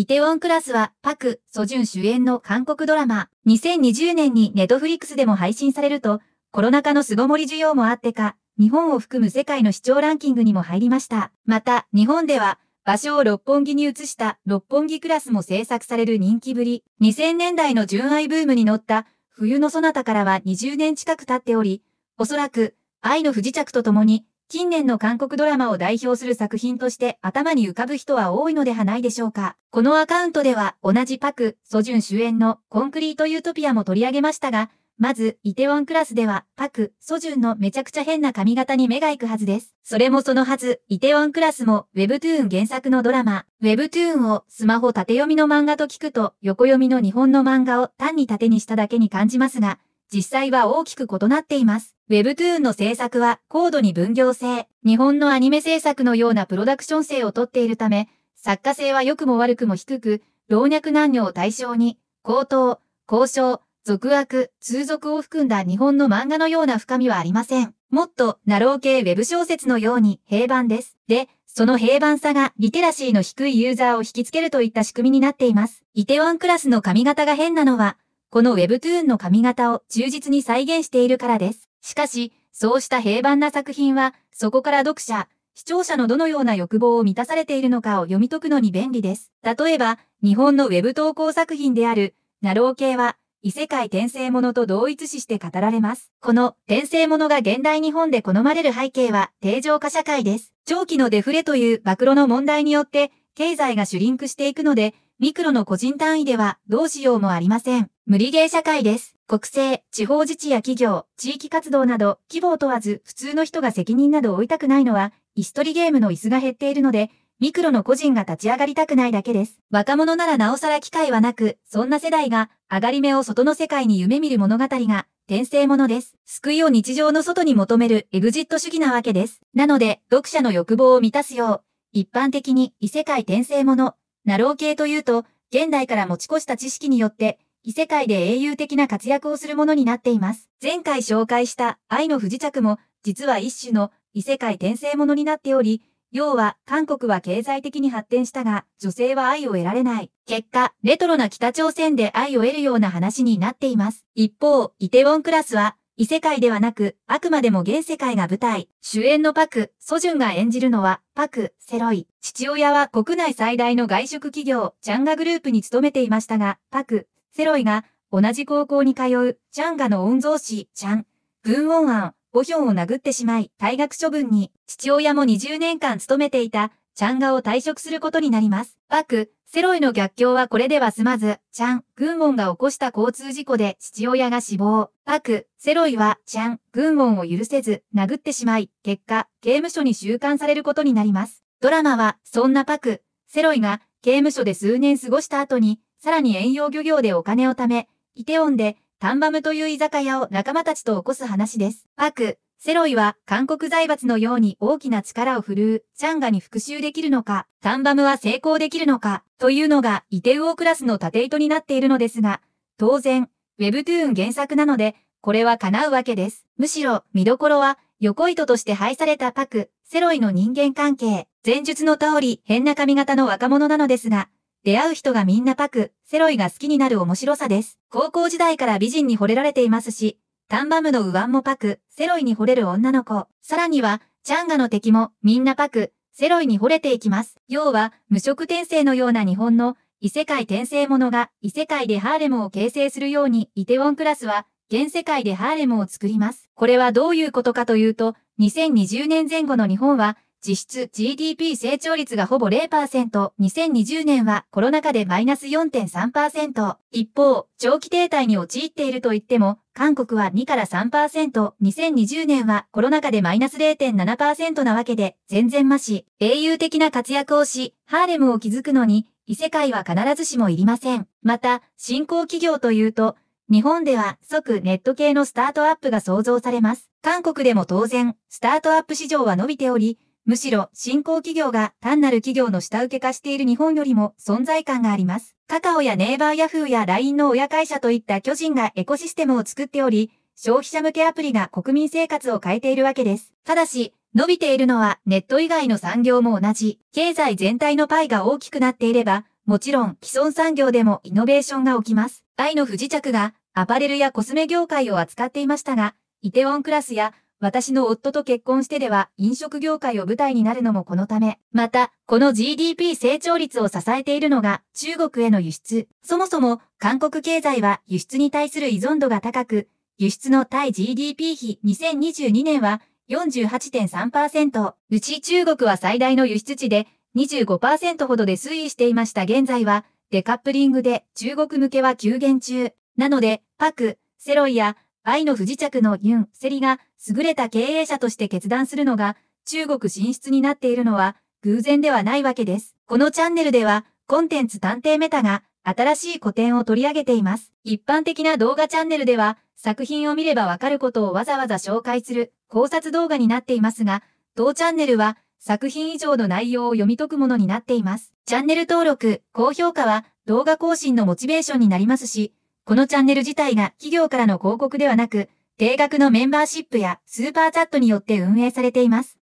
イテウォンクラスは、パク・ソジュン主演の韓国ドラマ、2020年にネットフリックスでも配信されると、コロナ禍の巣ごもり需要もあってか、日本を含む世界の視聴ランキングにも入りました。また、日本では、場所を六本木に移した六本木クラスも制作される人気ぶり、2000年代の純愛ブームに乗った、冬のそなたからは20年近く経っており、おそらく、愛の不時着とともに、近年の韓国ドラマを代表する作品として頭に浮かぶ人は多いのではないでしょうか。このアカウントでは同じパク・ソジュン主演のコンクリート・ユートピアも取り上げましたが、まず、イテウォンクラスでは、パク・ソジュンのめちゃくちゃ変な髪型に目が行くはずです。それもそのはず、イテウォンクラスも Webtoon 原作のドラマ、Webtoon をスマホ縦読みの漫画と聞くと、横読みの日本の漫画を単に縦にしただけに感じますが、実際は大きく異なっています。Webtoon の制作は高度に分業制、日本のアニメ制作のようなプロダクション性をとっているため、作家性は良くも悪くも低く、老若男女を対象に、高等、交渉、俗悪、通俗を含んだ日本の漫画のような深みはありません。もっと、ナロー系ウェブ小説のように平板です。で、その平板さがリテラシーの低いユーザーを引きつけるといった仕組みになっています。イテワンクラスの髪型が変なのは、この Webtoon の髪型を忠実に再現しているからです。しかし、そうした平凡な作品は、そこから読者、視聴者のどのような欲望を満たされているのかを読み解くのに便利です。例えば、日本の Web 投稿作品である、ナロー系は、異世界転生ものと同一視して語られます。この転生ものが現代日本で好まれる背景は定常化社会です。長期のデフレという暴露の問題によって経済がシュリンクしていくので、ミクロの個人単位ではどうしようもありません。無理ゲー社会です。国政、地方自治や企業、地域活動など、規模を問わず普通の人が責任などを負いたくないのは、椅子取りゲームの椅子が減っているので、ミクロの個人が立ち上がりたくないだけです。若者ならなおさら機会はなく、そんな世代が、上がり目を外の世界に夢見る物語が、転生ものです。救いを日常の外に求めるエグジット主義なわけです。なので、読者の欲望を満たすよう、一般的に異世界転生ものナロー系というと、現代から持ち越した知識によって、異世界で英雄的な活躍をするものになっています。前回紹介した愛の不時着も、実は一種の異世界転生ものになっており、要は韓国は経済的に発展したが、女性は愛を得られない。結果、レトロな北朝鮮で愛を得るような話になっています。一方、イテウォンクラスは、異世界ではなく、あくまでも現世界が舞台。主演のパク・ソジュンが演じるのは、パク・セロイ。父親は国内最大の外食企業、チャンガグループに勤めていましたが、パク・セロイが、同じ高校に通う、チャンガの御曹司、チャン、ブン案ンアン、ボヒョンを殴ってしまい、退学処分に、父親も20年間勤めていた、ちゃんがを退職することになります。パク、セロイの逆境はこれでは済まず、ちゃン、軍音が起こした交通事故で父親が死亡。パク、セロイは、ちゃン、軍音を許せず、殴ってしまい、結果、刑務所に収監されることになります。ドラマは、そんなパク、セロイが、刑務所で数年過ごした後に、さらに遠洋漁業でお金を貯め、イテオンで、タンバムという居酒屋を仲間たちと起こす話です。パク、セロイは韓国財閥のように大きな力を振るう、チャンガに復讐できるのか、タンバムは成功できるのか、というのがイテウオクラスの縦糸になっているのですが、当然、ウェブトゥーン原作なので、これは叶うわけです。むしろ、見どころは、横糸として配されたパク、セロイの人間関係、前述の通り変な髪型の若者なのですが、出会う人がみんなパク、セロイが好きになる面白さです。高校時代から美人に惚れられていますし、タンバムのウワンもパク、セロイに惚れる女の子。さらには、チャンガの敵もみんなパク、セロイに惚れていきます。要は、無色転生のような日本の異世界転生ものが異世界でハーレムを形成するように、イテウォンクラスは、現世界でハーレムを作ります。これはどういうことかというと、2020年前後の日本は、実質 GDP 成長率がほぼ0%、2020年はコロナ禍でマイナス4.3%、一方、長期停滞に陥っていると言っても、韓国は2から3%、2020年はコロナ禍でマイナス0.7%なわけで、全然まし、英雄的な活躍をし、ハーレムを築くのに、異世界は必ずしもいりません。また、新興企業というと、日本では即ネット系のスタートアップが想像されます。韓国でも当然、スタートアップ市場は伸びており、むしろ、新興企業が単なる企業の下請け化している日本よりも存在感があります。カカオやネイバーヤフーや LINE の親会社といった巨人がエコシステムを作っており、消費者向けアプリが国民生活を変えているわけです。ただし、伸びているのはネット以外の産業も同じ。経済全体のパイが大きくなっていれば、もちろん既存産業でもイノベーションが起きます。愛の不時着がアパレルやコスメ業界を扱っていましたが、イテウォンクラスや私の夫と結婚してでは飲食業界を舞台になるのもこのため。また、この GDP 成長率を支えているのが中国への輸出。そもそも韓国経済は輸出に対する依存度が高く、輸出の対 GDP 比2022年は48.3%、うち中国は最大の輸出地で25%ほどで推移していました現在はデカップリングで中国向けは急減中。なので、パク、セロイや愛の不時着のユン・セリが優れた経営者として決断するのが中国進出になっているのは偶然ではないわけです。このチャンネルではコンテンツ探偵メタが新しい古典を取り上げています。一般的な動画チャンネルでは作品を見ればわかることをわざわざ紹介する考察動画になっていますが、当チャンネルは作品以上の内容を読み解くものになっています。チャンネル登録、高評価は動画更新のモチベーションになりますし、このチャンネル自体が企業からの広告ではなく、定額のメンバーシップやスーパーチャットによって運営されています。